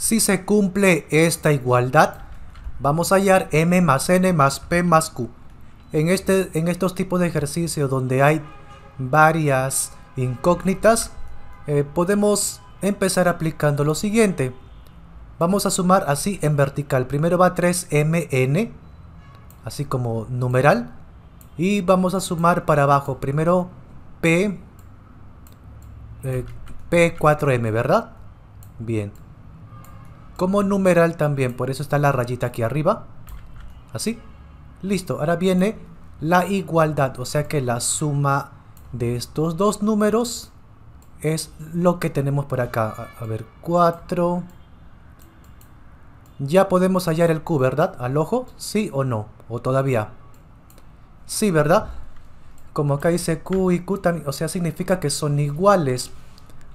Si se cumple esta igualdad, vamos a hallar m más n más p más q. En, este, en estos tipos de ejercicios donde hay varias incógnitas, eh, podemos empezar aplicando lo siguiente. Vamos a sumar así en vertical. Primero va 3mn, así como numeral. Y vamos a sumar para abajo. Primero p, eh, p4m, ¿verdad? Bien como numeral también. Por eso está la rayita aquí arriba. Así. Listo. Ahora viene la igualdad. O sea que la suma de estos dos números es lo que tenemos por acá. A, ver, 4. Ya podemos hallar el Q, ¿verdad? Al ojo, sí o no. O todavía. Sí, ¿verdad? Como acá dice Q y Q O sea, significa que son iguales.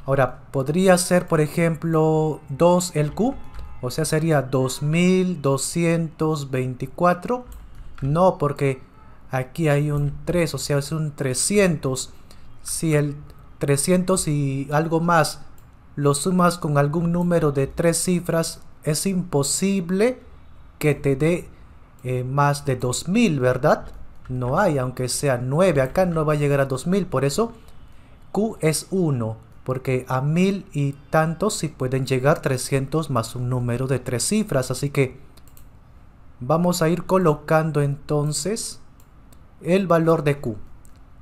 Ahora, podría ser, por ejemplo, 2 el Q. O sea, sería 2224. No, porque aquí hay un 3, o sea, es un 300. Si el 300 y algo más lo sumas con algún número de tres cifras, es imposible que te dé eh, más de 2000, ¿verdad? No hay, aunque sea 9, acá no va a llegar a 2000, por eso Q es 1 porque a mil y tantos si pueden llegar 300 más un número de tres cifras, así que vamos a ir colocando entonces el valor de Q.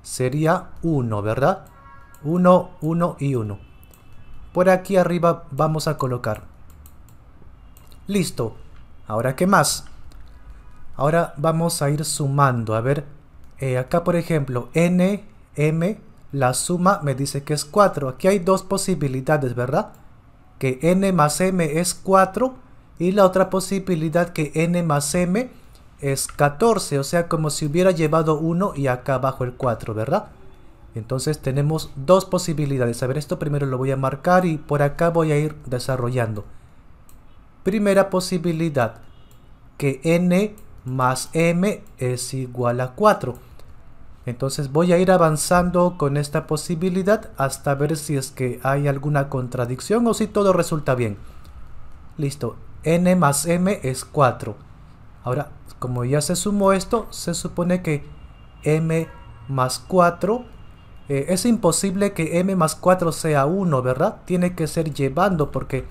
Sería 1, ¿verdad? 1, 1 y 1. Por aquí arriba vamos a colocar. Listo. Ahora, ¿qué más? Ahora vamos a ir sumando. A ver, eh, acá por ejemplo, n, m, la suma me dice que es 4. Aquí hay dos posibilidades, ¿verdad? Que n más m es 4 y la otra posibilidad que n más m es 14. O sea, como si hubiera llevado 1 y acá abajo el 4, ¿verdad? Entonces tenemos dos posibilidades. A ver, esto primero lo voy a marcar y por acá voy a ir desarrollando. Primera posibilidad, que n más m es igual a 4. Entonces voy a ir avanzando con esta posibilidad hasta ver si es que hay alguna contradicción o si todo resulta bien. Listo, n más m es 4. Ahora, como ya se sumó esto, se supone que m más 4... Eh, es imposible que m más 4 sea 1, ¿verdad? Tiene que ser llevando porque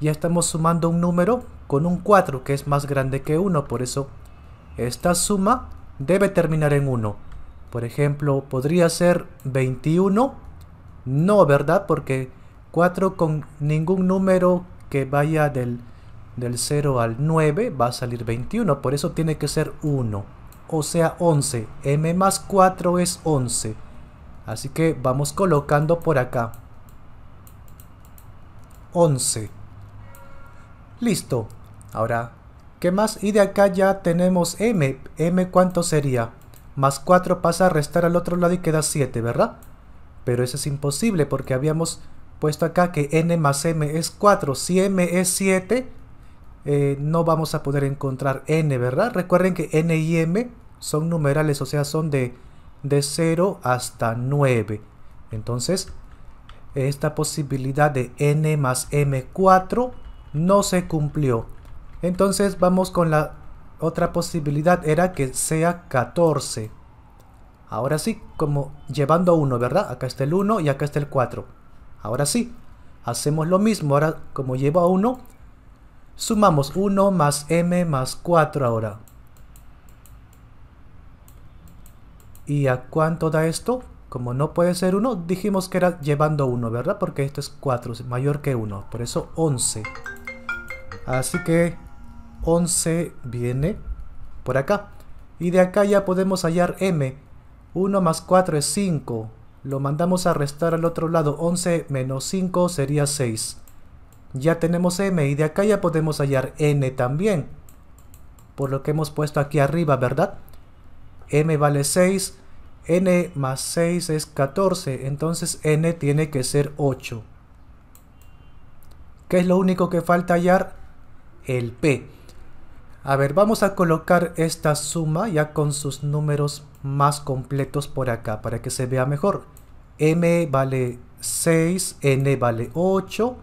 ya estamos sumando un número con un 4 que es más grande que 1. Por eso esta suma debe terminar en 1. Por ejemplo, podría ser 21. No, ¿verdad? Porque 4 con ningún número que vaya del, del 0 al 9 va a salir 21. Por eso tiene que ser 1. O sea, 11. M más 4 es 11. Así que vamos colocando por acá. 11. Listo. Ahora, ¿qué más? Y de acá ya tenemos M. ¿M cuánto sería? Más 4 pasa a restar al otro lado y queda 7, ¿verdad? Pero eso es imposible porque habíamos puesto acá que n más m es 4. Si m es 7, eh, no vamos a poder encontrar n, ¿verdad? Recuerden que n y m son numerales, o sea, son de, de 0 hasta 9. Entonces, esta posibilidad de n más m4 no se cumplió. Entonces vamos con la otra posibilidad era que sea 14. Ahora sí, como llevando 1, ¿verdad? Acá está el 1 y acá está el 4. Ahora sí, hacemos lo mismo. Ahora, como a 1, sumamos 1 más m más 4 ahora. ¿Y a cuánto da esto? Como no puede ser 1, dijimos que era llevando 1, ¿verdad? Porque esto es 4, es mayor que 1. Por eso 11. Así que 11 viene por acá. Y de acá ya podemos hallar m. 1 más 4 es 5. Lo mandamos a restar al otro lado. 11 menos 5 sería 6. Ya tenemos m y de acá ya podemos hallar n también. Por lo que hemos puesto aquí arriba, ¿verdad? m vale 6. n más 6 es 14. Entonces n tiene que ser 8. ¿Qué es lo único que falta hallar? El p. A ver, vamos a colocar esta suma ya con sus números más completos por acá para que se vea mejor. M vale 6, N vale 8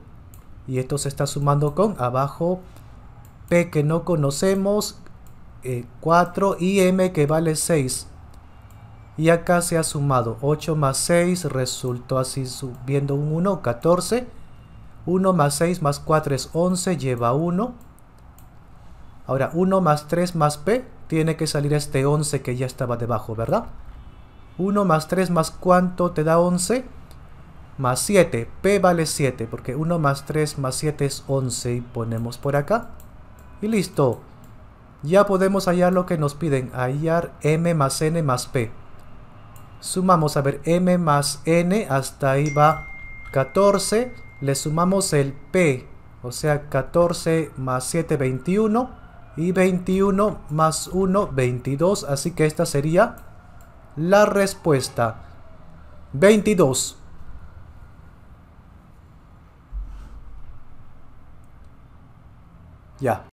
y esto se está sumando con abajo P que no conocemos, 4 eh, y M que vale 6. Y acá se ha sumado 8 más 6, resultó así subiendo un 1, 14. 1 más 6 más 4 es 11, lleva 1. Ahora, 1 más 3 más p, tiene que salir este 11 que ya estaba debajo, ¿verdad? 1 más 3 más cuánto te da 11? Más 7, p vale 7, porque 1 más 3 más 7 es 11 y ponemos por acá. Y listo. Ya podemos hallar lo que nos piden, hallar m más n más p. Sumamos, a ver, m más n, hasta ahí va 14. Le sumamos el p, o sea 14 más 7, 21 y 21 más 1, 22. Así que esta sería la respuesta. 22. Ya.